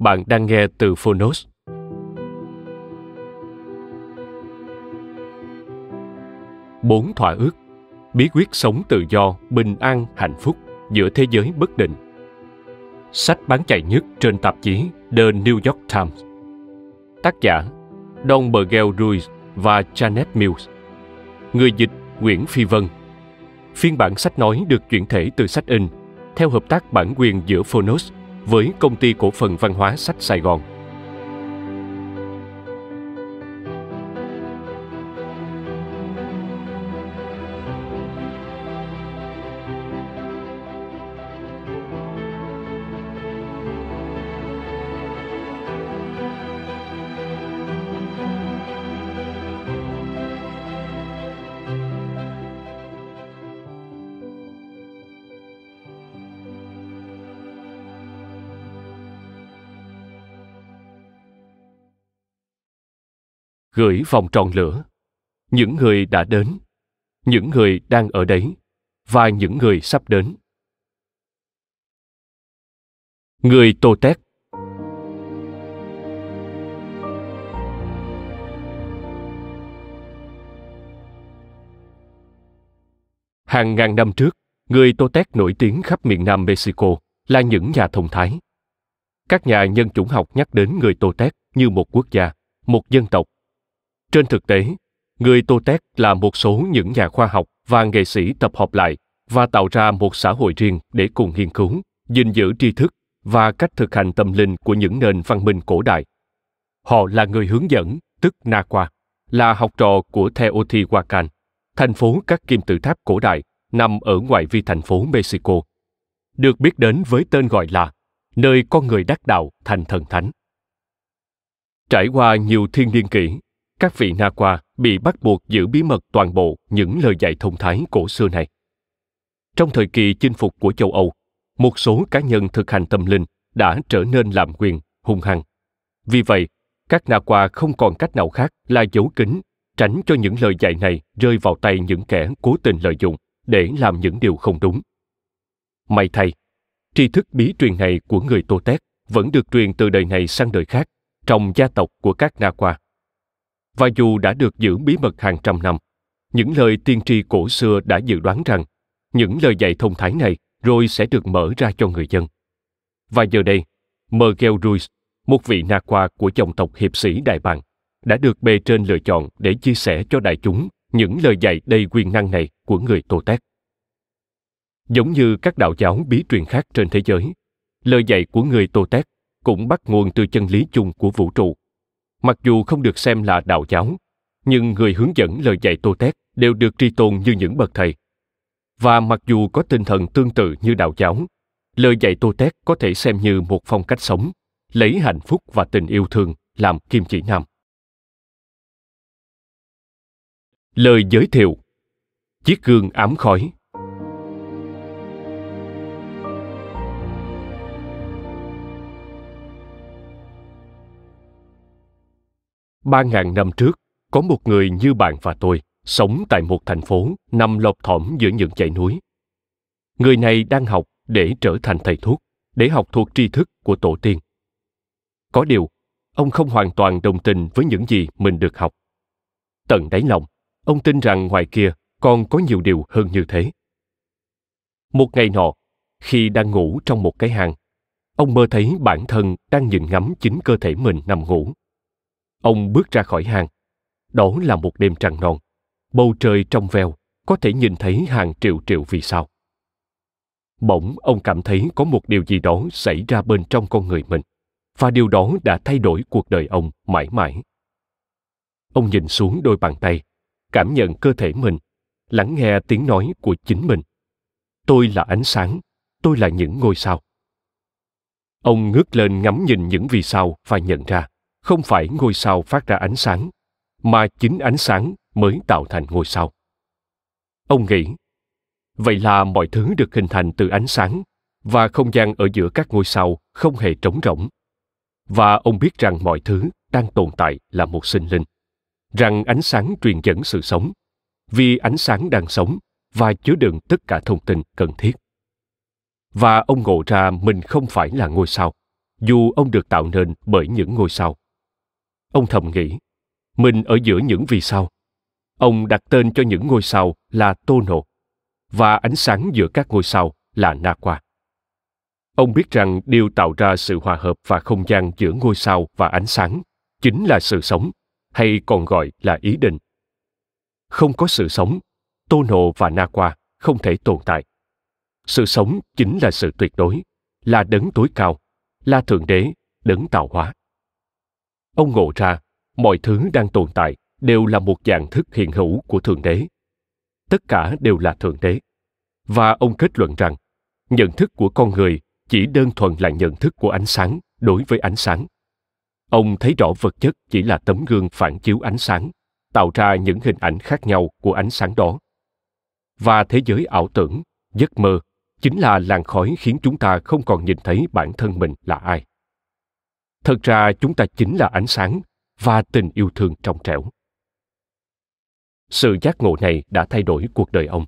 Bạn đang nghe từ Phonos. Bốn thỏa ước Bí quyết sống tự do, bình an, hạnh phúc giữa thế giới bất định. Sách bán chạy nhất trên tạp chí The New York Times. Tác giả Don Bergel Ruiz và Janet Mills. Người dịch Nguyễn Phi Vân. Phiên bản sách nói được chuyển thể từ sách in theo hợp tác bản quyền giữa Phonos với công ty cổ phần văn hóa sách Sài Gòn. gửi vòng tròn lửa những người đã đến những người đang ở đấy và những người sắp đến người tô tét hàng ngàn năm trước người tô tét nổi tiếng khắp miền nam mexico là những nhà thông thái các nhà nhân chủng học nhắc đến người tô tét như một quốc gia một dân tộc trên thực tế, người tô tét là một số những nhà khoa học và nghệ sĩ tập hợp lại và tạo ra một xã hội riêng để cùng nghiên cứu, gìn giữ tri thức và cách thực hành tâm linh của những nền văn minh cổ đại. Họ là người hướng dẫn, tức Na Qua, là học trò của Teotihuacan, thành phố các kim tự tháp cổ đại nằm ở ngoại vi thành phố Mexico, được biết đến với tên gọi là nơi con người đắc đạo thành thần thánh. Trải qua nhiều thiên niên kỷ, các vị na qua bị bắt buộc giữ bí mật toàn bộ những lời dạy thông thái cổ xưa này. Trong thời kỳ chinh phục của châu Âu, một số cá nhân thực hành tâm linh đã trở nên làm quyền, hung hăng. Vì vậy, các na qua không còn cách nào khác là giấu kín, tránh cho những lời dạy này rơi vào tay những kẻ cố tình lợi dụng để làm những điều không đúng. May thay, tri thức bí truyền này của người Tô Tét vẫn được truyền từ đời này sang đời khác trong gia tộc của các na qua và dù đã được giữ bí mật hàng trăm năm những lời tiên tri cổ xưa đã dự đoán rằng những lời dạy thông thái này rồi sẽ được mở ra cho người dân. Và giờ đây, Mergel Ruiz, một vị nạc qua của dòng tộc hiệp sĩ Đại Bàng, đã được bề trên lựa chọn để chia sẻ cho đại chúng những lời dạy đầy quyền năng này của người Tô Tét. Giống như các đạo giáo bí truyền khác trên thế giới, lời dạy của người Tô Tét cũng bắt nguồn từ chân lý chung của vũ trụ mặc dù không được xem là đạo giáo, nhưng người hướng dẫn lời dạy Tô Tét đều được tri tôn như những bậc thầy. Và mặc dù có tinh thần tương tự như đạo giáo, lời dạy Tô Tét có thể xem như một phong cách sống, lấy hạnh phúc và tình yêu thương làm kim chỉ nam. Lời giới thiệu Chiếc gương ám khói ba ngàn năm trước, có một người như bạn và tôi sống tại một thành phố nằm lọt thỏm giữa những dãy núi. Người này đang học để trở thành thầy thuốc, để học thuộc tri thức của tổ tiên. Có điều, ông không hoàn toàn đồng tình với những gì mình được học. Tận đáy lòng, ông tin rằng ngoài kia còn có nhiều điều hơn như thế. Một ngày nọ, khi đang ngủ trong một cái hang, ông mơ thấy bản thân đang nhìn ngắm chính cơ thể mình nằm ngủ. Ông bước ra khỏi hang. Đó là một đêm trăng non. Bầu trời trong veo, có thể nhìn thấy hàng triệu triệu vì sao. Bỗng ông cảm thấy có một điều gì đó xảy ra bên trong con người mình và điều đó đã thay đổi cuộc đời ông mãi mãi. Ông nhìn xuống đôi bàn tay, cảm nhận cơ thể mình, lắng nghe tiếng nói của chính mình. Tôi là ánh sáng, tôi là những ngôi sao. Ông ngước lên ngắm nhìn những vì sao và nhận ra không phải ngôi sao phát ra ánh sáng mà chính ánh sáng mới tạo thành ngôi sao ông nghĩ vậy là mọi thứ được hình thành từ ánh sáng và không gian ở giữa các ngôi sao không hề trống rỗng và ông biết rằng mọi thứ đang tồn tại là một sinh linh rằng ánh sáng truyền dẫn sự sống vì ánh sáng đang sống và chứa đựng tất cả thông tin cần thiết và ông ngộ ra mình không phải là ngôi sao dù ông được tạo nên bởi những ngôi sao ông thầm nghĩ mình ở giữa những vì sao ông đặt tên cho những ngôi sao là Nộ và ánh sáng giữa các ngôi sao là Na Qua. ông biết rằng điều tạo ra sự hòa hợp và không gian giữa ngôi sao và ánh sáng chính là sự sống hay còn gọi là ý định không có sự sống Nộ và Na Qua không thể tồn tại sự sống chính là sự tuyệt đối là đấng tối cao là thượng đế đấng tạo hóa ông ngộ ra mọi thứ đang tồn tại đều là một dạng thức hiện hữu của thượng đế tất cả đều là thượng đế và ông kết luận rằng nhận thức của con người chỉ đơn thuần là nhận thức của ánh sáng đối với ánh sáng ông thấy rõ vật chất chỉ là tấm gương phản chiếu ánh sáng tạo ra những hình ảnh khác nhau của ánh sáng đó và thế giới ảo tưởng giấc mơ chính là làn khói khiến chúng ta không còn nhìn thấy bản thân mình là ai thật ra chúng ta chính là ánh sáng và tình yêu thương trong trẻo sự giác ngộ này đã thay đổi cuộc đời ông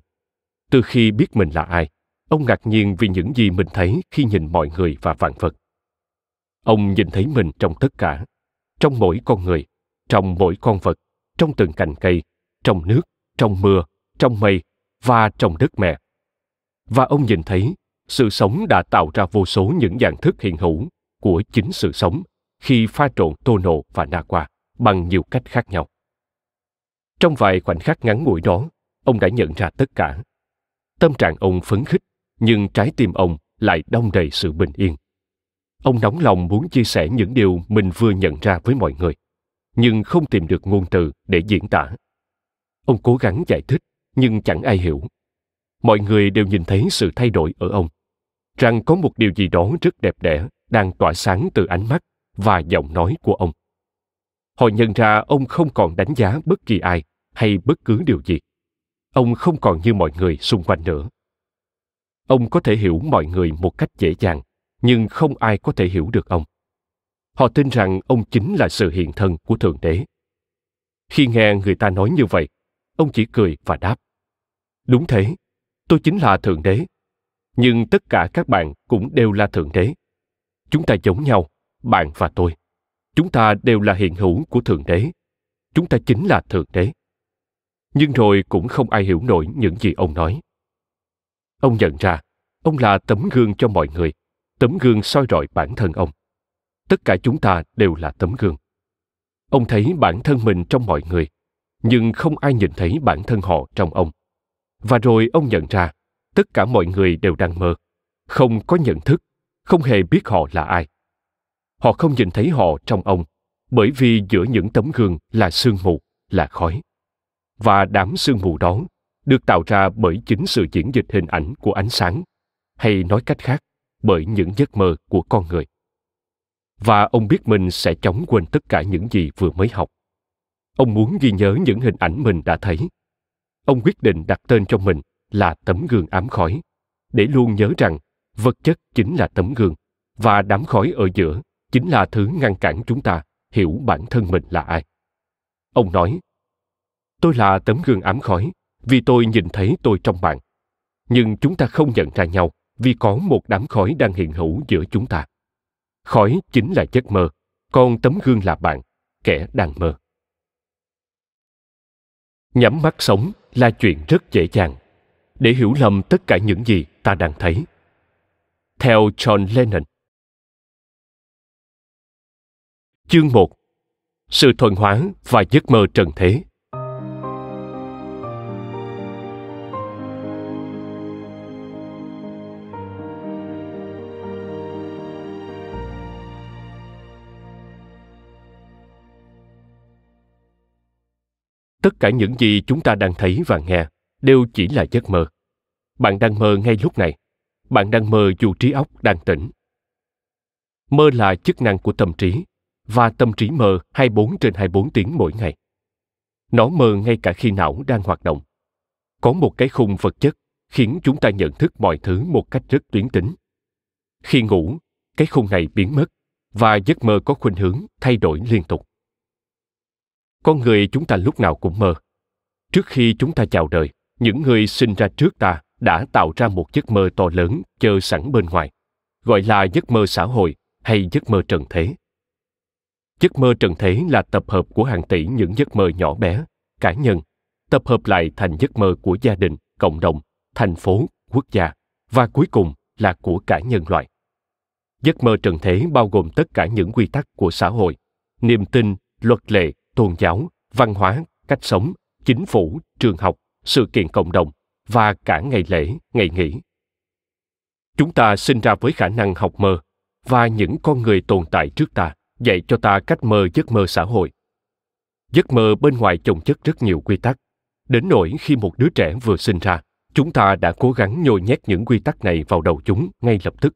từ khi biết mình là ai ông ngạc nhiên vì những gì mình thấy khi nhìn mọi người và vạn vật ông nhìn thấy mình trong tất cả trong mỗi con người trong mỗi con vật trong từng cành cây trong nước trong mưa trong mây và trong đất mẹ và ông nhìn thấy sự sống đã tạo ra vô số những dạng thức hiện hữu của chính sự sống khi pha trộn tô Tono và na qua bằng nhiều cách khác nhau. Trong vài khoảnh khắc ngắn ngủi đó, ông đã nhận ra tất cả. Tâm trạng ông phấn khích, nhưng trái tim ông lại đông đầy sự bình yên. Ông nóng lòng muốn chia sẻ những điều mình vừa nhận ra với mọi người, nhưng không tìm được ngôn từ để diễn tả. Ông cố gắng giải thích, nhưng chẳng ai hiểu. Mọi người đều nhìn thấy sự thay đổi ở ông, rằng có một điều gì đó rất đẹp đẽ đang tỏa sáng từ ánh mắt và giọng nói của ông họ nhận ra ông không còn đánh giá bất kỳ ai hay bất cứ điều gì ông không còn như mọi người xung quanh nữa ông có thể hiểu mọi người một cách dễ dàng nhưng không ai có thể hiểu được ông họ tin rằng ông chính là sự hiện thân của thượng đế khi nghe người ta nói như vậy ông chỉ cười và đáp đúng thế tôi chính là thượng đế nhưng tất cả các bạn cũng đều là thượng đế chúng ta giống nhau bạn và tôi chúng ta đều là hiện hữu của thượng đế chúng ta chính là thượng đế nhưng rồi cũng không ai hiểu nổi những gì ông nói ông nhận ra ông là tấm gương cho mọi người tấm gương soi rọi bản thân ông tất cả chúng ta đều là tấm gương ông thấy bản thân mình trong mọi người nhưng không ai nhìn thấy bản thân họ trong ông và rồi ông nhận ra tất cả mọi người đều đang mơ không có nhận thức không hề biết họ là ai họ không nhìn thấy họ trong ông bởi vì giữa những tấm gương là sương mù là khói và đám sương mù đó được tạo ra bởi chính sự diễn dịch hình ảnh của ánh sáng hay nói cách khác bởi những giấc mơ của con người và ông biết mình sẽ chóng quên tất cả những gì vừa mới học ông muốn ghi nhớ những hình ảnh mình đã thấy ông quyết định đặt tên cho mình là tấm gương ám khói để luôn nhớ rằng vật chất chính là tấm gương và đám khói ở giữa chính là thứ ngăn cản chúng ta hiểu bản thân mình là ai ông nói tôi là tấm gương ám khói vì tôi nhìn thấy tôi trong bạn nhưng chúng ta không nhận ra nhau vì có một đám khói đang hiện hữu giữa chúng ta khói chính là giấc mơ còn tấm gương là bạn kẻ đang mơ nhắm mắt sống là chuyện rất dễ dàng để hiểu lầm tất cả những gì ta đang thấy theo John Lennon. Chương 1 Sự thuần hóa và giấc mơ trần thế tất cả những gì chúng ta đang thấy và nghe đều chỉ là giấc mơ bạn đang mơ ngay lúc này bạn đang mơ dù trí óc đang tỉnh. Mơ là chức năng của tâm trí, và tâm trí mơ 24 trên 24 tiếng mỗi ngày. Nó mơ ngay cả khi não đang hoạt động. Có một cái khung vật chất khiến chúng ta nhận thức mọi thứ một cách rất tuyến tính. Khi ngủ, cái khung này biến mất và giấc mơ có khuynh hướng thay đổi liên tục. Con người chúng ta lúc nào cũng mơ. Trước khi chúng ta chào đời, những người sinh ra trước ta đã tạo ra một giấc mơ to lớn chờ sẵn bên ngoài, gọi là giấc mơ xã hội hay giấc mơ trần thế. Giấc mơ trần thế là tập hợp của hàng tỷ những giấc mơ nhỏ bé, cá nhân, tập hợp lại thành giấc mơ của gia đình, cộng đồng, thành phố, quốc gia và cuối cùng là của cả nhân loại. Giấc mơ trần thế bao gồm tất cả những quy tắc của xã hội, niềm tin, luật lệ, tôn giáo, văn hóa, cách sống, chính phủ, trường học, sự kiện cộng đồng, và cả ngày lễ, ngày nghỉ. Chúng ta sinh ra với khả năng học mơ và những con người tồn tại trước ta dạy cho ta cách mơ giấc mơ xã hội. Giấc mơ bên ngoài chồng chất rất nhiều quy tắc, đến nỗi khi một đứa trẻ vừa sinh ra, chúng ta đã cố gắng nhồi nhét những quy tắc này vào đầu chúng ngay lập tức.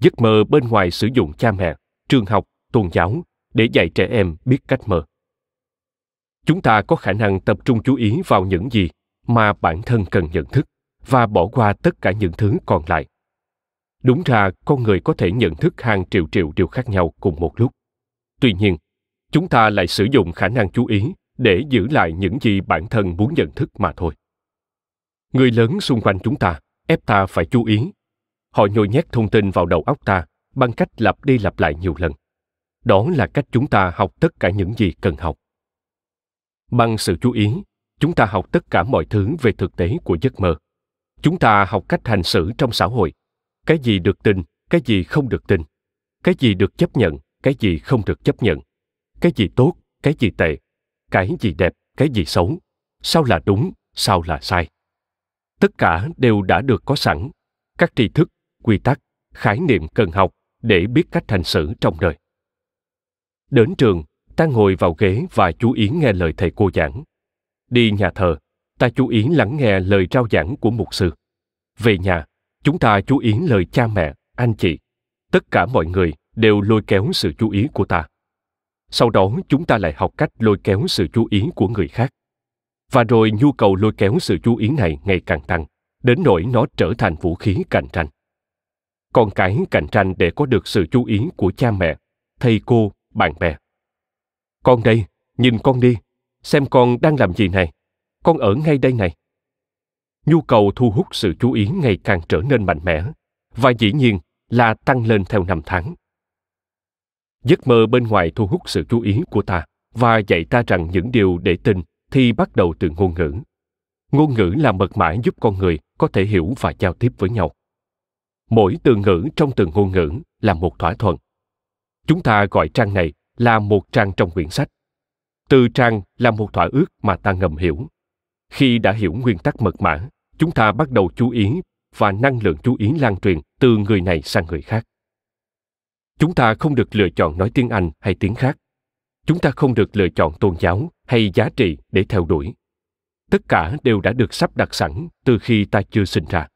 Giấc mơ bên ngoài sử dụng cha mẹ, trường học, tôn giáo để dạy trẻ em biết cách mơ. Chúng ta có khả năng tập trung chú ý vào những gì mà bản thân cần nhận thức và bỏ qua tất cả những thứ còn lại đúng ra con người có thể nhận thức hàng triệu triệu điều khác nhau cùng một lúc tuy nhiên chúng ta lại sử dụng khả năng chú ý để giữ lại những gì bản thân muốn nhận thức mà thôi người lớn xung quanh chúng ta ép ta phải chú ý họ nhồi nhét thông tin vào đầu óc ta bằng cách lặp đi lặp lại nhiều lần đó là cách chúng ta học tất cả những gì cần học bằng sự chú ý chúng ta học tất cả mọi thứ về thực tế của giấc mơ chúng ta học cách hành xử trong xã hội cái gì được tin cái gì không được tin cái gì được chấp nhận cái gì không được chấp nhận cái gì tốt cái gì tệ cái gì đẹp cái gì xấu sao là đúng sao là sai tất cả đều đã được có sẵn các tri thức quy tắc khái niệm cần học để biết cách hành xử trong đời đến trường ta ngồi vào ghế và chú ý nghe lời thầy cô giảng đi nhà thờ ta chú ý lắng nghe lời trao giảng của mục sư về nhà chúng ta chú ý lời cha mẹ anh chị tất cả mọi người đều lôi kéo sự chú ý của ta sau đó chúng ta lại học cách lôi kéo sự chú ý của người khác và rồi nhu cầu lôi kéo sự chú ý này ngày càng tăng đến nỗi nó trở thành vũ khí cạnh tranh con cái cạnh tranh để có được sự chú ý của cha mẹ thầy cô bạn bè con đây nhìn con đi xem con đang làm gì này con ở ngay đây này nhu cầu thu hút sự chú ý ngày càng trở nên mạnh mẽ và dĩ nhiên là tăng lên theo năm tháng giấc mơ bên ngoài thu hút sự chú ý của ta và dạy ta rằng những điều để tin thì bắt đầu từ ngôn ngữ ngôn ngữ là mật mã giúp con người có thể hiểu và giao tiếp với nhau mỗi từ ngữ trong từng ngôn ngữ là một thỏa thuận chúng ta gọi trang này là một trang trong quyển sách từ trang là một thỏa ước mà ta ngầm hiểu khi đã hiểu nguyên tắc mật mã chúng ta bắt đầu chú ý và năng lượng chú ý lan truyền từ người này sang người khác chúng ta không được lựa chọn nói tiếng anh hay tiếng khác chúng ta không được lựa chọn tôn giáo hay giá trị để theo đuổi tất cả đều đã được sắp đặt sẵn từ khi ta chưa sinh ra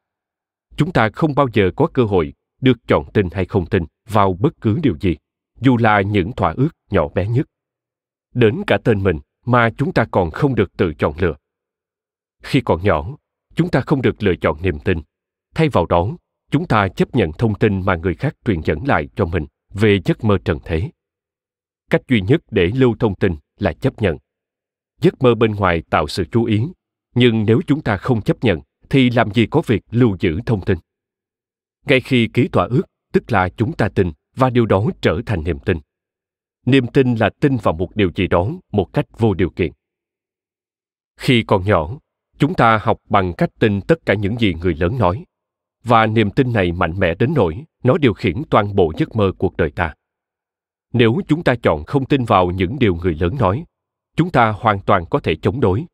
chúng ta không bao giờ có cơ hội được chọn tin hay không tin vào bất cứ điều gì dù là những thỏa ước nhỏ bé nhất đến cả tên mình mà chúng ta còn không được tự chọn lựa khi còn nhỏ chúng ta không được lựa chọn niềm tin thay vào đó chúng ta chấp nhận thông tin mà người khác truyền dẫn lại cho mình về giấc mơ trần thế cách duy nhất để lưu thông tin là chấp nhận giấc mơ bên ngoài tạo sự chú ý nhưng nếu chúng ta không chấp nhận thì làm gì có việc lưu giữ thông tin ngay khi ký thỏa ước tức là chúng ta tin và điều đó trở thành niềm tin niềm tin là tin vào một điều gì đó một cách vô điều kiện khi còn nhỏ chúng ta học bằng cách tin tất cả những gì người lớn nói và niềm tin này mạnh mẽ đến nỗi nó điều khiển toàn bộ giấc mơ cuộc đời ta nếu chúng ta chọn không tin vào những điều người lớn nói chúng ta hoàn toàn có thể chống đối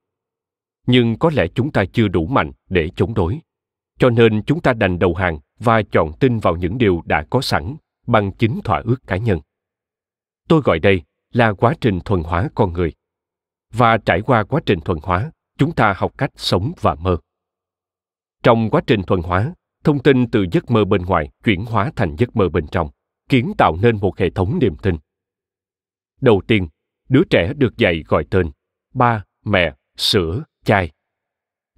nhưng có lẽ chúng ta chưa đủ mạnh để chống đối cho nên chúng ta đành đầu hàng và chọn tin vào những điều đã có sẵn bằng chính thỏa ước cá nhân tôi gọi đây là quá trình thuần hóa con người và trải qua quá trình thuần hóa chúng ta học cách sống và mơ trong quá trình thuần hóa thông tin từ giấc mơ bên ngoài chuyển hóa thành giấc mơ bên trong kiến tạo nên một hệ thống niềm tin đầu tiên đứa trẻ được dạy gọi tên ba mẹ sữa chai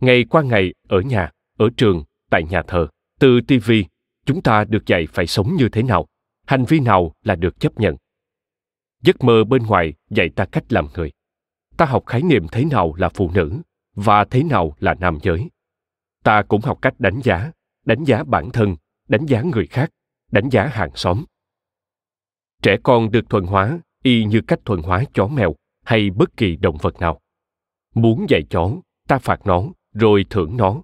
ngày qua ngày ở nhà ở trường tại nhà thờ từ tivi chúng ta được dạy phải sống như thế nào hành vi nào là được chấp nhận giấc mơ bên ngoài dạy ta cách làm người ta học khái niệm thế nào là phụ nữ và thế nào là nam giới ta cũng học cách đánh giá đánh giá bản thân đánh giá người khác đánh giá hàng xóm trẻ con được thuần hóa y như cách thuần hóa chó mèo hay bất kỳ động vật nào muốn dạy chó ta phạt nó rồi thưởng nó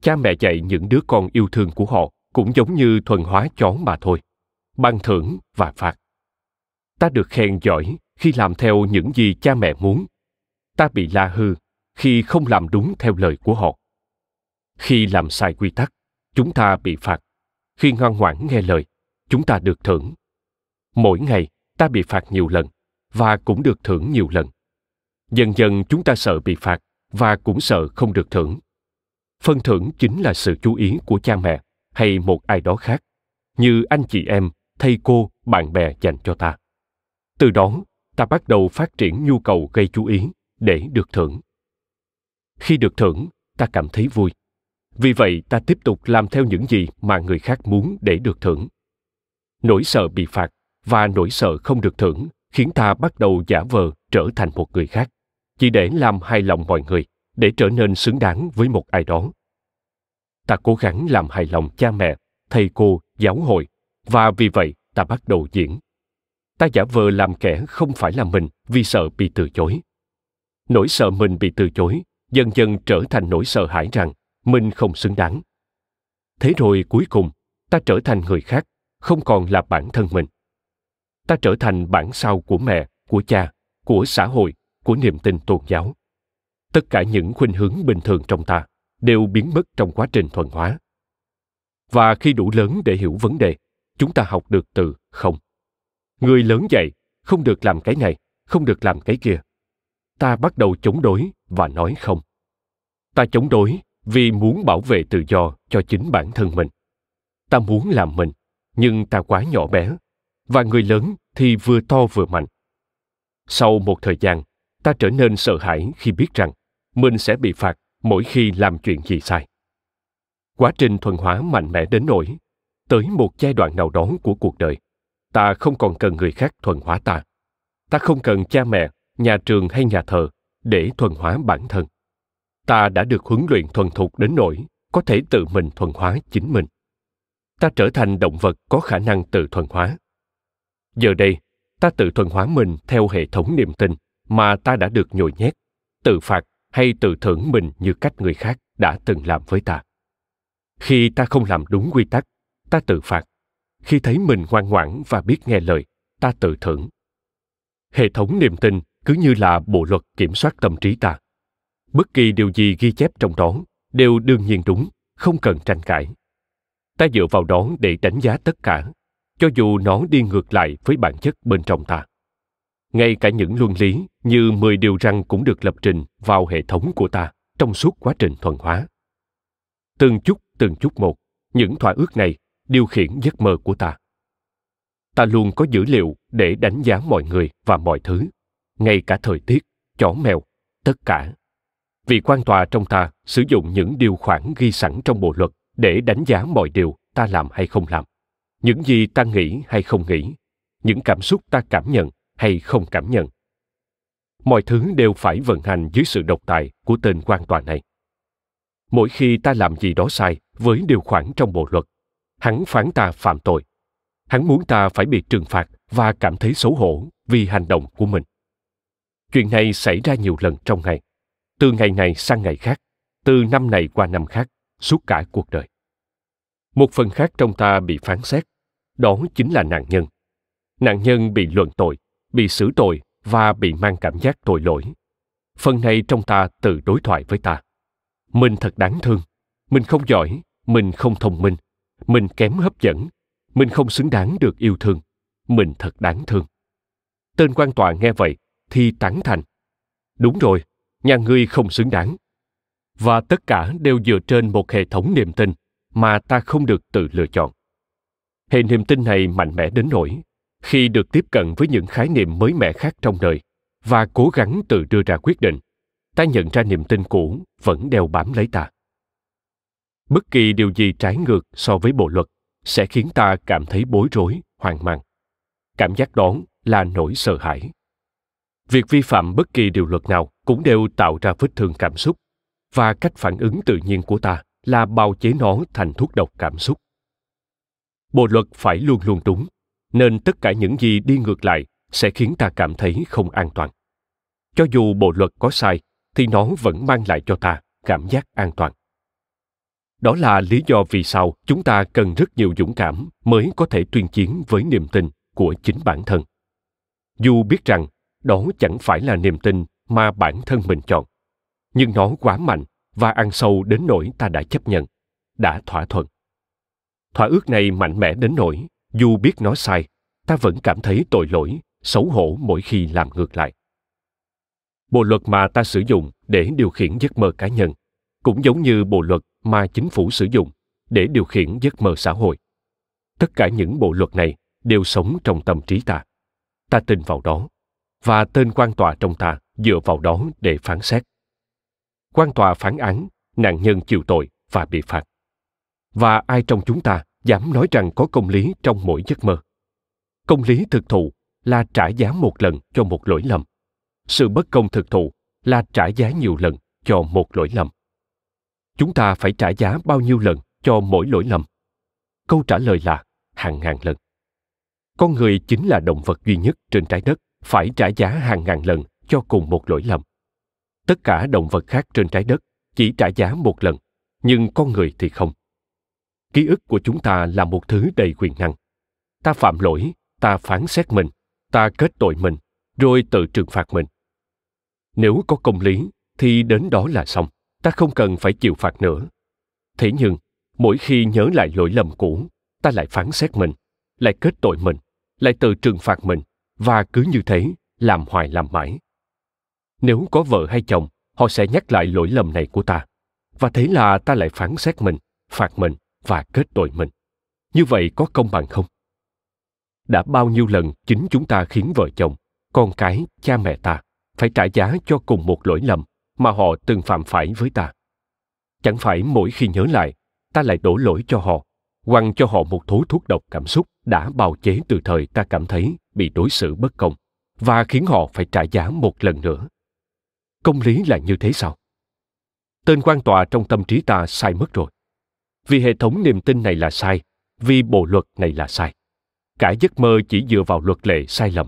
cha mẹ dạy những đứa con yêu thương của họ cũng giống như thuần hóa chó mà thôi ban thưởng và phạt ta được khen giỏi khi làm theo những gì cha mẹ muốn ta bị la hư khi không làm đúng theo lời của họ khi làm sai quy tắc chúng ta bị phạt khi ngoan ngoãn nghe lời chúng ta được thưởng mỗi ngày ta bị phạt nhiều lần và cũng được thưởng nhiều lần dần dần chúng ta sợ bị phạt và cũng sợ không được thưởng phân thưởng chính là sự chú ý của cha mẹ hay một ai đó khác như anh chị em thầy cô bạn bè dành cho ta từ đó ta bắt đầu phát triển nhu cầu gây chú ý để được thưởng khi được thưởng ta cảm thấy vui vì vậy ta tiếp tục làm theo những gì mà người khác muốn để được thưởng nỗi sợ bị phạt và nỗi sợ không được thưởng khiến ta bắt đầu giả vờ trở thành một người khác chỉ để làm hài lòng mọi người để trở nên xứng đáng với một ai đó ta cố gắng làm hài lòng cha mẹ thầy cô giáo hội và vì vậy ta bắt đầu diễn ta giả vờ làm kẻ không phải là mình vì sợ bị từ chối nỗi sợ mình bị từ chối dần dần trở thành nỗi sợ hãi rằng mình không xứng đáng thế rồi cuối cùng ta trở thành người khác không còn là bản thân mình ta trở thành bản sao của mẹ của cha của xã hội của niềm tin tôn giáo tất cả những khuynh hướng bình thường trong ta đều biến mất trong quá trình thuần hóa và khi đủ lớn để hiểu vấn đề chúng ta học được từ không người lớn dậy không được làm cái này không được làm cái kia ta bắt đầu chống đối và nói không ta chống đối vì muốn bảo vệ tự do cho chính bản thân mình ta muốn làm mình nhưng ta quá nhỏ bé và người lớn thì vừa to vừa mạnh sau một thời gian ta trở nên sợ hãi khi biết rằng mình sẽ bị phạt mỗi khi làm chuyện gì sai quá trình thuần hóa mạnh mẽ đến nỗi tới một giai đoạn nào đó của cuộc đời ta không còn cần người khác thuần hóa ta ta không cần cha mẹ nhà trường hay nhà thờ để thuần hóa bản thân ta đã được huấn luyện thuần thục đến nỗi có thể tự mình thuần hóa chính mình ta trở thành động vật có khả năng tự thuần hóa giờ đây ta tự thuần hóa mình theo hệ thống niềm tin mà ta đã được nhồi nhét tự phạt hay tự thưởng mình như cách người khác đã từng làm với ta khi ta không làm đúng quy tắc ta tự phạt khi thấy mình ngoan ngoãn và biết nghe lời ta tự thưởng hệ thống niềm tin cứ như là bộ luật kiểm soát tâm trí ta bất kỳ điều gì ghi chép trong đó đều đương nhiên đúng không cần tranh cãi ta dựa vào đó để đánh giá tất cả cho dù nó đi ngược lại với bản chất bên trong ta ngay cả những luân lý như 10 điều răng cũng được lập trình vào hệ thống của ta trong suốt quá trình thuần hóa. Từng chút từng chút một, những thỏa ước này điều khiển giấc mơ của ta ta luôn có dữ liệu để đánh giá mọi người và mọi thứ ngay cả thời tiết chó mèo tất cả vì quan tòa trong ta sử dụng những điều khoản ghi sẵn trong bộ luật để đánh giá mọi điều ta làm hay không làm những gì ta nghĩ hay không nghĩ những cảm xúc ta cảm nhận hay không cảm nhận mọi thứ đều phải vận hành dưới sự độc tài của tên quan tòa này mỗi khi ta làm gì đó sai với điều khoản trong bộ luật hắn phán ta phạm tội hắn muốn ta phải bị trừng phạt và cảm thấy xấu hổ vì hành động của mình chuyện này xảy ra nhiều lần trong ngày từ ngày này sang ngày khác từ năm này qua năm khác suốt cả cuộc đời một phần khác trong ta bị phán xét đó chính là nạn nhân nạn nhân bị luận tội bị xử tội và bị mang cảm giác tội lỗi phần này trong ta tự đối thoại với ta mình thật đáng thương mình không giỏi mình không thông minh mình kém hấp dẫn mình không xứng đáng được yêu thương mình thật đáng thương tên quan tòa nghe vậy thì tán thành đúng rồi nhà ngươi không xứng đáng và tất cả đều dựa trên một hệ thống niềm tin mà ta không được tự lựa chọn hệ niềm tin này mạnh mẽ đến nỗi khi được tiếp cận với những khái niệm mới mẻ khác trong đời và cố gắng tự đưa ra quyết định ta nhận ra niềm tin cũ vẫn đeo bám lấy ta bất kỳ điều gì trái ngược so với bộ luật sẽ khiến ta cảm thấy bối rối hoang mang cảm giác đó là nỗi sợ hãi việc vi phạm bất kỳ điều luật nào cũng đều tạo ra vết thương cảm xúc và cách phản ứng tự nhiên của ta là bào chế nó thành thuốc độc cảm xúc bộ luật phải luôn luôn đúng nên tất cả những gì đi ngược lại sẽ khiến ta cảm thấy không an toàn cho dù bộ luật có sai thì nó vẫn mang lại cho ta cảm giác an toàn đó là lý do vì sao chúng ta cần rất nhiều dũng cảm mới có thể tuyên chiến với niềm tin của chính bản thân dù biết rằng đó chẳng phải là niềm tin mà bản thân mình chọn nhưng nó quá mạnh và ăn sâu đến nỗi ta đã chấp nhận đã thỏa thuận thỏa ước này mạnh mẽ đến nỗi dù biết nó sai ta vẫn cảm thấy tội lỗi xấu hổ mỗi khi làm ngược lại bộ luật mà ta sử dụng để điều khiển giấc mơ cá nhân cũng giống như bộ luật mà chính phủ sử dụng để điều khiển giấc mơ xã hội tất cả những bộ luật này đều sống trong tâm trí ta ta tin vào đó và tên quan tòa trong ta dựa vào đó để phán xét quan tòa phán án nạn nhân chịu tội và bị phạt và ai trong chúng ta dám nói rằng có công lý trong mỗi giấc mơ công lý thực thụ là trả giá một lần cho một lỗi lầm sự bất công thực thụ là trả giá nhiều lần cho một lỗi lầm chúng ta phải trả giá bao nhiêu lần cho mỗi lỗi lầm câu trả lời là hàng ngàn lần con người chính là động vật duy nhất trên trái đất phải trả giá hàng ngàn lần cho cùng một lỗi lầm tất cả động vật khác trên trái đất chỉ trả giá một lần nhưng con người thì không ký ức của chúng ta là một thứ đầy quyền năng ta phạm lỗi ta phán xét mình ta kết tội mình rồi tự trừng phạt mình nếu có công lý thì đến đó là xong ta không cần phải chịu phạt nữa thế nhưng mỗi khi nhớ lại lỗi lầm cũ ta lại phán xét mình lại kết tội mình lại tự trừng phạt mình và cứ như thế làm hoài làm mãi nếu có vợ hay chồng họ sẽ nhắc lại lỗi lầm này của ta và thế là ta lại phán xét mình phạt mình và kết tội mình như vậy có công bằng không đã bao nhiêu lần chính chúng ta khiến vợ chồng con cái cha mẹ ta phải trả giá cho cùng một lỗi lầm mà họ từng phạm phải với ta chẳng phải mỗi khi nhớ lại ta lại đổ lỗi cho họ quăng cho họ một thố thuốc độc cảm xúc đã bào chế từ thời ta cảm thấy bị đối xử bất công và khiến họ phải trả giá một lần nữa công lý là như thế sao tên quan tòa trong tâm trí ta sai mất rồi vì hệ thống niềm tin này là sai vì bộ luật này là sai cả giấc mơ chỉ dựa vào luật lệ sai lầm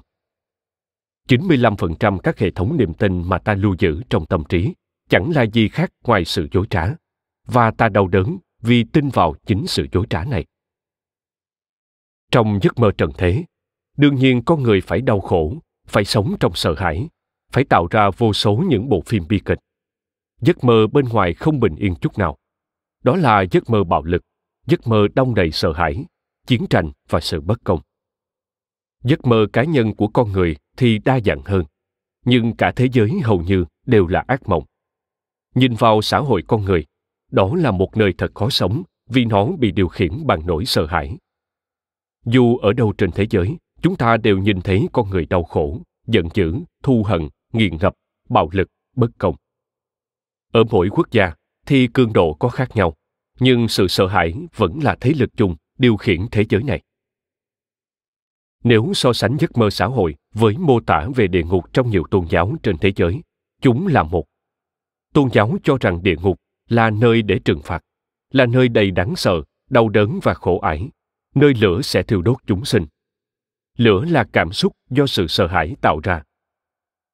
95% các hệ thống niềm tin mà ta lưu giữ trong tâm trí chẳng là gì khác ngoài sự dối trá và ta đau đớn vì tin vào chính sự dối trá này trong giấc mơ trần thế đương nhiên con người phải đau khổ phải sống trong sợ hãi phải tạo ra vô số những bộ phim bi kịch giấc mơ bên ngoài không bình yên chút nào đó là giấc mơ bạo lực giấc mơ đông đầy sợ hãi chiến tranh và sự bất công giấc mơ cá nhân của con người thì đa dạng hơn nhưng cả thế giới hầu như đều là ác mộng nhìn vào xã hội con người đó là một nơi thật khó sống vì nó bị điều khiển bằng nỗi sợ hãi dù ở đâu trên thế giới chúng ta đều nhìn thấy con người đau khổ giận dữ thu hận nghiện ngập bạo lực bất công ở mỗi quốc gia thì cường độ có khác nhau nhưng sự sợ hãi vẫn là thế lực chung điều khiển thế giới này nếu so sánh giấc mơ xã hội với mô tả về địa ngục trong nhiều tôn giáo trên thế giới, chúng là một. Tôn giáo cho rằng địa ngục là nơi để trừng phạt, là nơi đầy đáng sợ, đau đớn và khổ ải, nơi lửa sẽ thiêu đốt chúng sinh. Lửa là cảm xúc do sự sợ hãi tạo ra.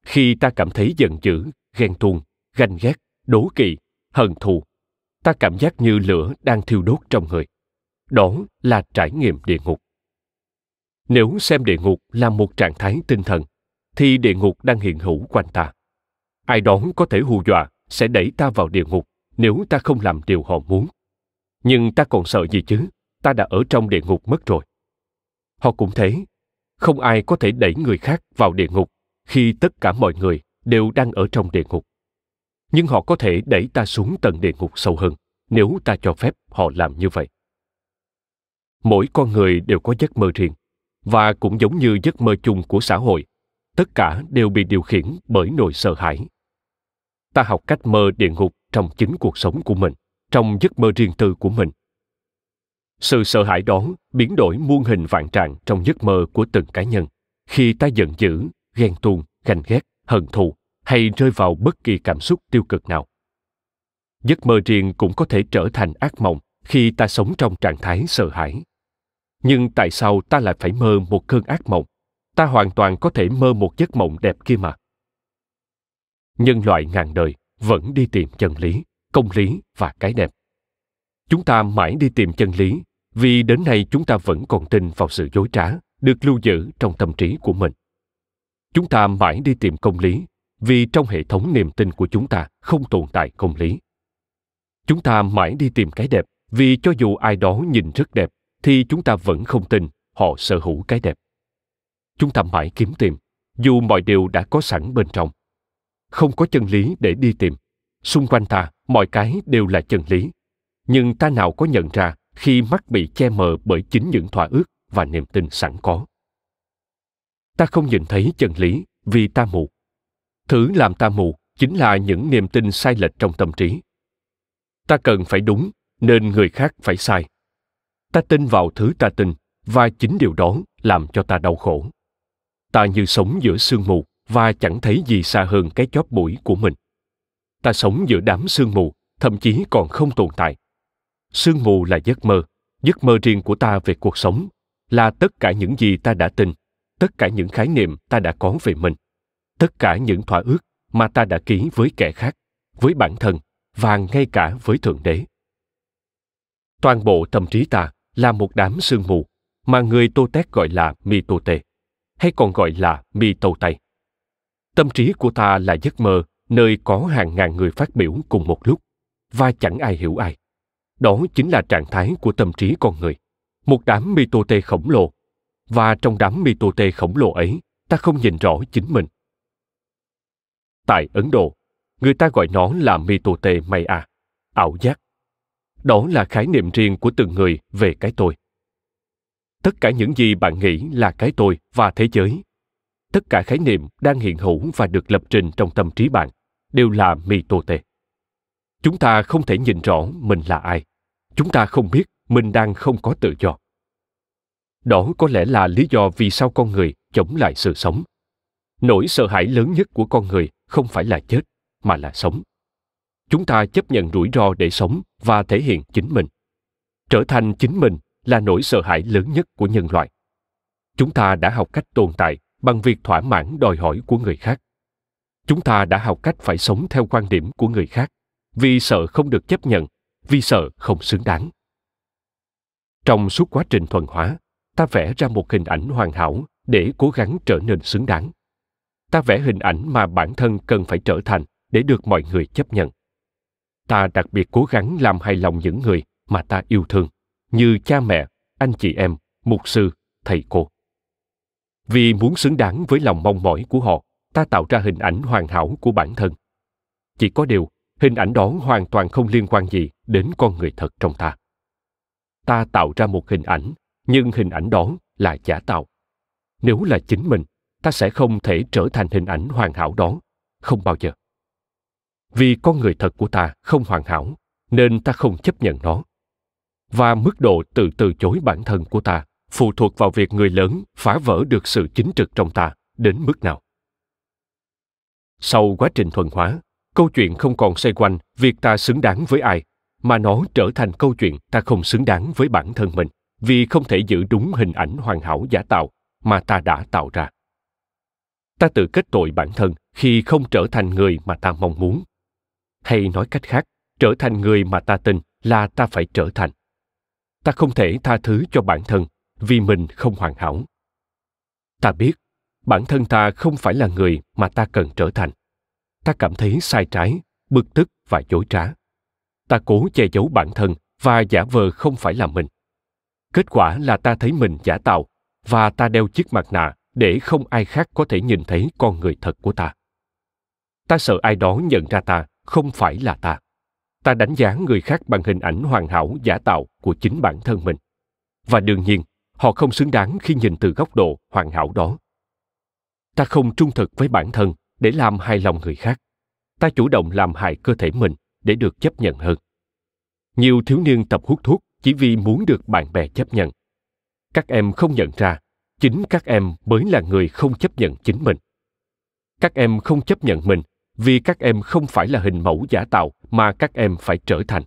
Khi ta cảm thấy giận dữ, ghen tuông, ganh ghét, đố kỵ, hận thù, ta cảm giác như lửa đang thiêu đốt trong người. Đó là trải nghiệm địa ngục nếu xem địa ngục là một trạng thái tinh thần thì địa ngục đang hiện hữu quanh ta ai đó có thể hù dọa sẽ đẩy ta vào địa ngục nếu ta không làm điều họ muốn nhưng ta còn sợ gì chứ ta đã ở trong địa ngục mất rồi họ cũng thế không ai có thể đẩy người khác vào địa ngục khi tất cả mọi người đều đang ở trong địa ngục nhưng họ có thể đẩy ta xuống tầng địa ngục sâu hơn nếu ta cho phép họ làm như vậy mỗi con người đều có giấc mơ riêng và cũng giống như giấc mơ chung của xã hội tất cả đều bị điều khiển bởi nỗi sợ hãi ta học cách mơ địa ngục trong chính cuộc sống của mình trong giấc mơ riêng tư của mình sự sợ hãi đó biến đổi muôn hình vạn trạng trong giấc mơ của từng cá nhân khi ta giận dữ ghen tuông ganh ghét hận thù hay rơi vào bất kỳ cảm xúc tiêu cực nào giấc mơ riêng cũng có thể trở thành ác mộng khi ta sống trong trạng thái sợ hãi nhưng tại sao ta lại phải mơ một cơn ác mộng ta hoàn toàn có thể mơ một giấc mộng đẹp kia mà nhân loại ngàn đời vẫn đi tìm chân lý công lý và cái đẹp chúng ta mãi đi tìm chân lý vì đến nay chúng ta vẫn còn tin vào sự dối trá được lưu giữ trong tâm trí của mình chúng ta mãi đi tìm công lý vì trong hệ thống niềm tin của chúng ta không tồn tại công lý chúng ta mãi đi tìm cái đẹp vì cho dù ai đó nhìn rất đẹp thì chúng ta vẫn không tin họ sở hữu cái đẹp chúng ta mãi kiếm tìm dù mọi điều đã có sẵn bên trong không có chân lý để đi tìm xung quanh ta mọi cái đều là chân lý nhưng ta nào có nhận ra khi mắt bị che mờ bởi chính những thỏa ước và niềm tin sẵn có ta không nhìn thấy chân lý vì ta mù thứ làm ta mù chính là những niềm tin sai lệch trong tâm trí ta cần phải đúng nên người khác phải sai ta tin vào thứ ta tin và chính điều đó làm cho ta đau khổ ta như sống giữa sương mù và chẳng thấy gì xa hơn cái chóp mũi của mình ta sống giữa đám sương mù thậm chí còn không tồn tại sương mù là giấc mơ giấc mơ riêng của ta về cuộc sống là tất cả những gì ta đã tin tất cả những khái niệm ta đã có về mình tất cả những thỏa ước mà ta đã ký với kẻ khác với bản thân và ngay cả với thượng đế toàn bộ tâm trí ta là một đám sương mù mà người Tô Tét gọi là mi tô tê, hay còn gọi là mi tâu tay. Tâm trí của ta là giấc mơ nơi có hàng ngàn người phát biểu cùng một lúc và chẳng ai hiểu ai. Đó chính là trạng thái của tâm trí con người, một đám mi tô tê khổng lồ và trong đám mi tô tê khổng lồ ấy ta không nhìn rõ chính mình. Tại Ấn Độ, người ta gọi nó là mi tô tê maya, ảo giác đó là khái niệm riêng của từng người về cái tôi tất cả những gì bạn nghĩ là cái tôi và thế giới tất cả khái niệm đang hiện hữu và được lập trình trong tâm trí bạn đều là mì tô tê chúng ta không thể nhìn rõ mình là ai chúng ta không biết mình đang không có tự do đó có lẽ là lý do vì sao con người chống lại sự sống nỗi sợ hãi lớn nhất của con người không phải là chết mà là sống chúng ta chấp nhận rủi ro để sống và thể hiện chính mình trở thành chính mình là nỗi sợ hãi lớn nhất của nhân loại chúng ta đã học cách tồn tại bằng việc thỏa mãn đòi hỏi của người khác chúng ta đã học cách phải sống theo quan điểm của người khác vì sợ không được chấp nhận vì sợ không xứng đáng trong suốt quá trình thuần hóa ta vẽ ra một hình ảnh hoàn hảo để cố gắng trở nên xứng đáng ta vẽ hình ảnh mà bản thân cần phải trở thành để được mọi người chấp nhận ta đặc biệt cố gắng làm hài lòng những người mà ta yêu thương như cha mẹ anh chị em mục sư thầy cô vì muốn xứng đáng với lòng mong mỏi của họ ta tạo ra hình ảnh hoàn hảo của bản thân chỉ có điều hình ảnh đó hoàn toàn không liên quan gì đến con người thật trong ta ta tạo ra một hình ảnh nhưng hình ảnh đó là giả tạo nếu là chính mình ta sẽ không thể trở thành hình ảnh hoàn hảo đó không bao giờ vì con người thật của ta không hoàn hảo nên ta không chấp nhận nó và mức độ tự từ chối bản thân của ta phụ thuộc vào việc người lớn phá vỡ được sự chính trực trong ta đến mức nào sau quá trình thuần hóa câu chuyện không còn xoay quanh việc ta xứng đáng với ai mà nó trở thành câu chuyện ta không xứng đáng với bản thân mình vì không thể giữ đúng hình ảnh hoàn hảo giả tạo mà ta đã tạo ra ta tự kết tội bản thân khi không trở thành người mà ta mong muốn hay nói cách khác trở thành người mà ta tin là ta phải trở thành ta không thể tha thứ cho bản thân vì mình không hoàn hảo ta biết bản thân ta không phải là người mà ta cần trở thành ta cảm thấy sai trái bực tức và dối trá ta cố che giấu bản thân và giả vờ không phải là mình kết quả là ta thấy mình giả tạo và ta đeo chiếc mặt nạ để không ai khác có thể nhìn thấy con người thật của ta ta sợ ai đó nhận ra ta không phải là ta ta đánh giá người khác bằng hình ảnh hoàn hảo giả tạo của chính bản thân mình và đương nhiên họ không xứng đáng khi nhìn từ góc độ hoàn hảo đó ta không trung thực với bản thân để làm hài lòng người khác ta chủ động làm hại cơ thể mình để được chấp nhận hơn nhiều thiếu niên tập hút thuốc chỉ vì muốn được bạn bè chấp nhận các em không nhận ra chính các em mới là người không chấp nhận chính mình các em không chấp nhận mình vì các em không phải là hình mẫu giả tạo mà các em phải trở thành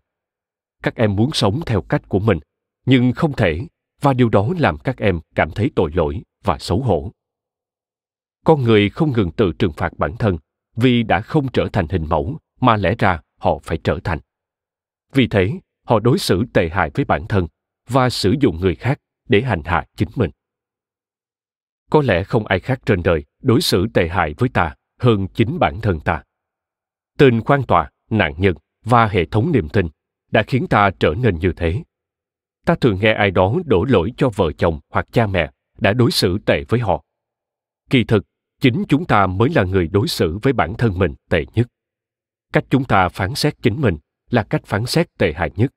các em muốn sống theo cách của mình nhưng không thể và điều đó làm các em cảm thấy tội lỗi và xấu hổ con người không ngừng tự trừng phạt bản thân vì đã không trở thành hình mẫu mà lẽ ra họ phải trở thành vì thế họ đối xử tệ hại với bản thân và sử dụng người khác để hành hạ chính mình có lẽ không ai khác trên đời đối xử tệ hại với ta hơn chính bản thân ta tên khoan tòa nạn nhân và hệ thống niềm tin đã khiến ta trở nên như thế ta thường nghe ai đó đổ lỗi cho vợ chồng hoặc cha mẹ đã đối xử tệ với họ kỳ thực chính chúng ta mới là người đối xử với bản thân mình tệ nhất cách chúng ta phán xét chính mình là cách phán xét tệ hại nhất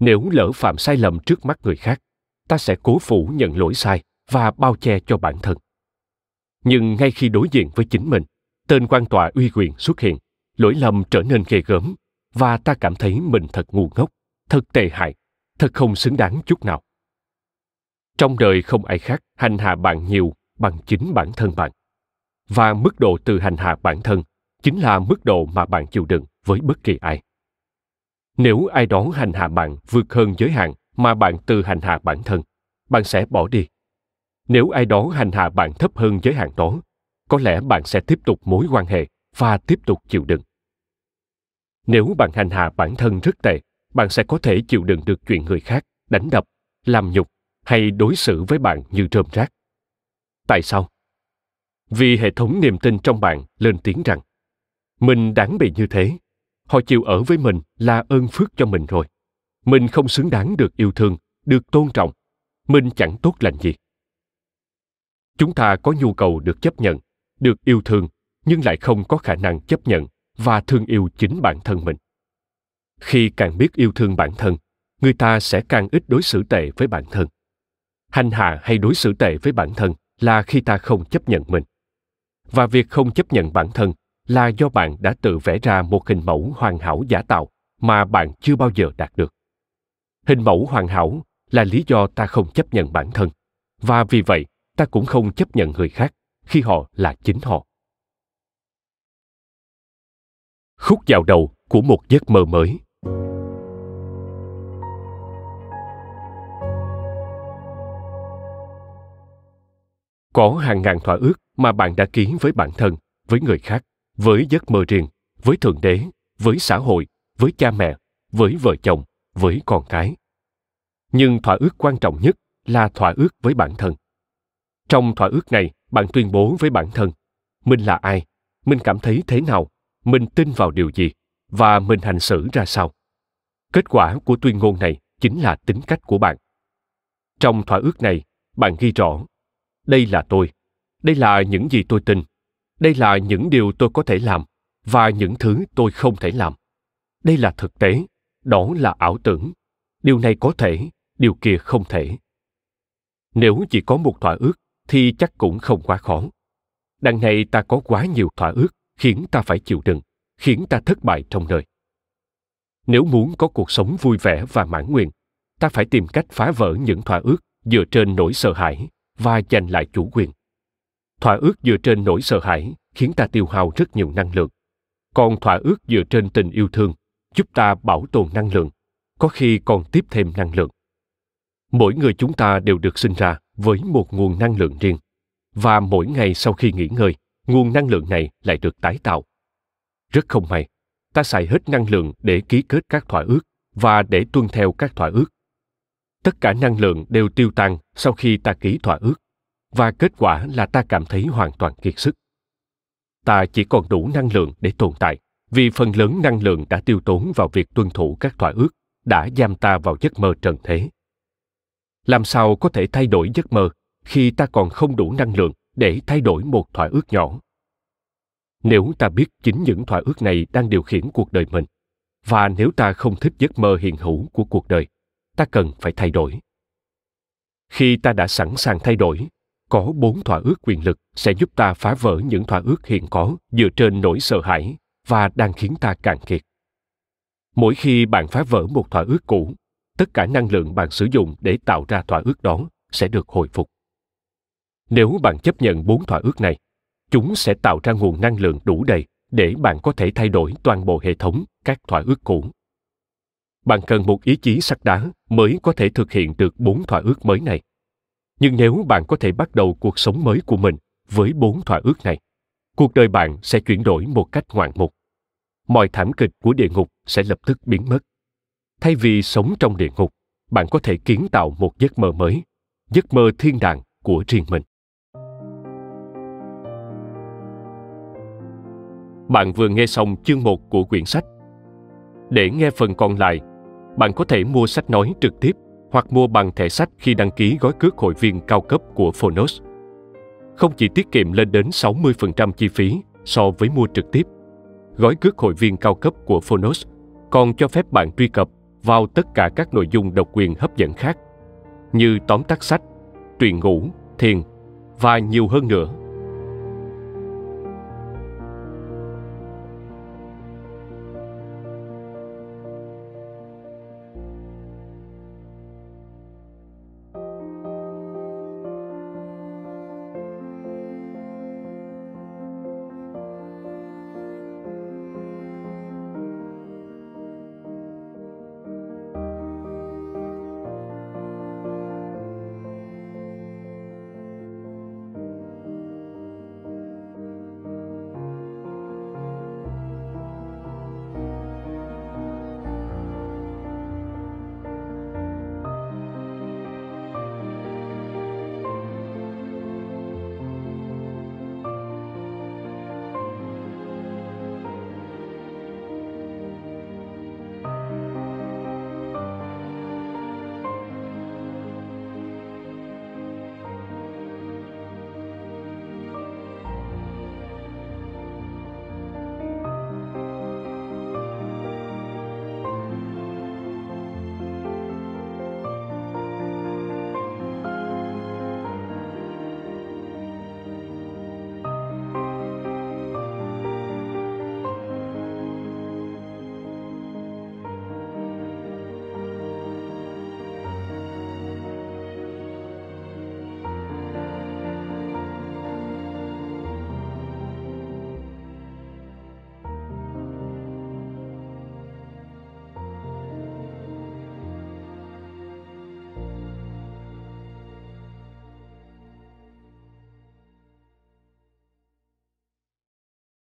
nếu lỡ phạm sai lầm trước mắt người khác ta sẽ cố phủ nhận lỗi sai và bao che cho bản thân nhưng ngay khi đối diện với chính mình tên quan tòa uy quyền xuất hiện lỗi lầm trở nên ghê gớm và ta cảm thấy mình thật ngu ngốc thật tệ hại thật không xứng đáng chút nào trong đời không ai khác hành hạ bạn nhiều bằng chính bản thân bạn và mức độ từ hành hạ bản thân chính là mức độ mà bạn chịu đựng với bất kỳ ai nếu ai đó hành hạ bạn vượt hơn giới hạn mà bạn từ hành hạ bản thân bạn sẽ bỏ đi nếu ai đó hành hạ bạn thấp hơn giới hạn đó có lẽ bạn sẽ tiếp tục mối quan hệ và tiếp tục chịu đựng nếu bạn hành hạ bản thân rất tệ bạn sẽ có thể chịu đựng được chuyện người khác đánh đập làm nhục hay đối xử với bạn như rơm rác tại sao vì hệ thống niềm tin trong bạn lên tiếng rằng mình đáng bị như thế họ chịu ở với mình là ơn phước cho mình rồi mình không xứng đáng được yêu thương được tôn trọng mình chẳng tốt lành gì chúng ta có nhu cầu được chấp nhận được yêu thương nhưng lại không có khả năng chấp nhận và thương yêu chính bản thân mình khi càng biết yêu thương bản thân người ta sẽ càng ít đối xử tệ với bản thân hành hạ hay đối xử tệ với bản thân là khi ta không chấp nhận mình và việc không chấp nhận bản thân là do bạn đã tự vẽ ra một hình mẫu hoàn hảo giả tạo mà bạn chưa bao giờ đạt được hình mẫu hoàn hảo là lý do ta không chấp nhận bản thân và vì vậy ta cũng không chấp nhận người khác khi họ là chính họ khúc vào đầu của một giấc mơ mới có hàng ngàn thỏa ước mà bạn đã ký với bản thân với người khác với giấc mơ riêng với thượng đế với xã hội với cha mẹ với vợ chồng với con cái nhưng thỏa ước quan trọng nhất là thỏa ước với bản thân trong thỏa ước này bạn tuyên bố với bản thân mình là ai mình cảm thấy thế nào mình tin vào điều gì và mình hành xử ra sao kết quả của tuyên ngôn này chính là tính cách của bạn trong thỏa ước này bạn ghi rõ đây là tôi đây là những gì tôi tin đây là những điều tôi có thể làm và những thứ tôi không thể làm đây là thực tế đó là ảo tưởng điều này có thể điều kia không thể nếu chỉ có một thỏa ước thì chắc cũng không quá khó. Đằng này ta có quá nhiều thỏa ước khiến ta phải chịu đựng, khiến ta thất bại trong đời. Nếu muốn có cuộc sống vui vẻ và mãn nguyện, ta phải tìm cách phá vỡ những thỏa ước dựa trên nỗi sợ hãi và giành lại chủ quyền. Thỏa ước dựa trên nỗi sợ hãi khiến ta tiêu hao rất nhiều năng lượng. Còn thỏa ước dựa trên tình yêu thương giúp ta bảo tồn năng lượng, có khi còn tiếp thêm năng lượng mỗi người chúng ta đều được sinh ra với một nguồn năng lượng riêng và mỗi ngày sau khi nghỉ ngơi nguồn năng lượng này lại được tái tạo rất không may ta xài hết năng lượng để ký kết các thỏa ước và để tuân theo các thỏa ước tất cả năng lượng đều tiêu tan sau khi ta ký thỏa ước và kết quả là ta cảm thấy hoàn toàn kiệt sức ta chỉ còn đủ năng lượng để tồn tại vì phần lớn năng lượng đã tiêu tốn vào việc tuân thủ các thỏa ước đã giam ta vào giấc mơ trần thế làm sao có thể thay đổi giấc mơ khi ta còn không đủ năng lượng để thay đổi một thỏa ước nhỏ nếu ta biết chính những thỏa ước này đang điều khiển cuộc đời mình và nếu ta không thích giấc mơ hiện hữu của cuộc đời ta cần phải thay đổi khi ta đã sẵn sàng thay đổi có bốn thỏa ước quyền lực sẽ giúp ta phá vỡ những thỏa ước hiện có dựa trên nỗi sợ hãi và đang khiến ta cạn kiệt mỗi khi bạn phá vỡ một thỏa ước cũ tất cả năng lượng bạn sử dụng để tạo ra thỏa ước đó sẽ được hồi phục nếu bạn chấp nhận bốn thỏa ước này chúng sẽ tạo ra nguồn năng lượng đủ đầy để bạn có thể thay đổi toàn bộ hệ thống các thỏa ước cũ bạn cần một ý chí sắt đá mới có thể thực hiện được bốn thỏa ước mới này nhưng nếu bạn có thể bắt đầu cuộc sống mới của mình với bốn thỏa ước này cuộc đời bạn sẽ chuyển đổi một cách ngoạn mục mọi thảm kịch của địa ngục sẽ lập tức biến mất thay vì sống trong địa ngục bạn có thể kiến tạo một giấc mơ mới giấc mơ thiên đàng của riêng mình Bạn vừa nghe xong chương 1 của quyển sách. Để nghe phần còn lại, bạn có thể mua sách nói trực tiếp hoặc mua bằng thẻ sách khi đăng ký gói cước hội viên cao cấp của Phonos. Không chỉ tiết kiệm lên đến 60% chi phí so với mua trực tiếp, gói cước hội viên cao cấp của Phonos còn cho phép bạn truy cập vào tất cả các nội dung độc quyền hấp dẫn khác như tóm tắt sách, truyền ngủ thiền và nhiều hơn nữa